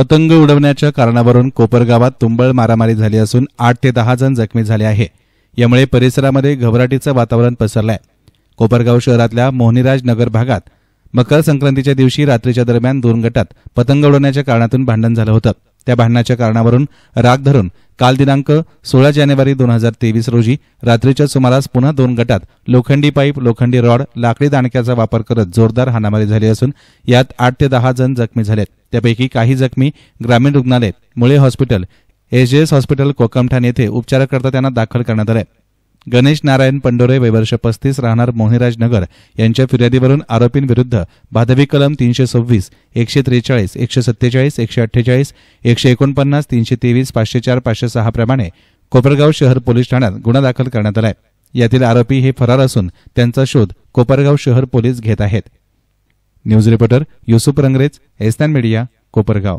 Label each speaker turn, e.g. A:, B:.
A: पतंग उडवण्याच्या कारणावरून कोपरगावात तुंबळ मारामारी झाली असून आठ ते दहा जण जखमी झाले आहे यामुळे परिसरामध्ये घबराटीचं वातावरण पसरलं आहे कोपरगाव शहरातल्या मोहनीराज नगर भागात मकर संक्रांतीच्या दिवशी रात्रीच्या दरम्यान दोन गटात पतंग उडवण्याच्या कारणातून भांडण झालं होतं त्या भांडणाच्या कारणावरून राग धरून काल दिनांक सोळा जानेवारी दोन हजार तेवीस रोजी रात्रीच्या सुमारास पुन्हा दोन गटात लोखंडी पाईप लोखंडी रॉड लाकडी दाणक्याचा वापर करत जोरदार हाणामारी झाली असून यात आठ ते दहा जण जखमी झालेत त्यापैकी काही जखमी ग्रामीण रुग्णालय मुळे हॉस्पिटल एसजीएस हॉस्पिटल कोकमठाण येथे उपचाराकरता त्यांना दाखल करण्यात आलं गणेश नारायण पंडोरे वैवर्ष पस्तीस राहणार मोहिराज नगर यांच्या फिर्यादीवरून आरोपींविरुद्ध बाधवी कलम तीनशे सव्वीस एकशे त्रेचाळीस एकशे सत्तेचाळीस एकशे अठ्ठेचाळीस एकशे एकोणपन्नास तीनशे तेवीस पाचशे चार पाचशे सहा प्रमाणे कोपरगाव शहर पोलीस ठाण्यात गुन्हा दाखल करण्यात आला यातील आरोपी हे फरार असून त्यांचा शोध कोपरगाव शहर पोलीस घेत आहेत न्यूज रिपोर्टर युसुफ रंगरेज एस्तान मीडिया कोपरगाव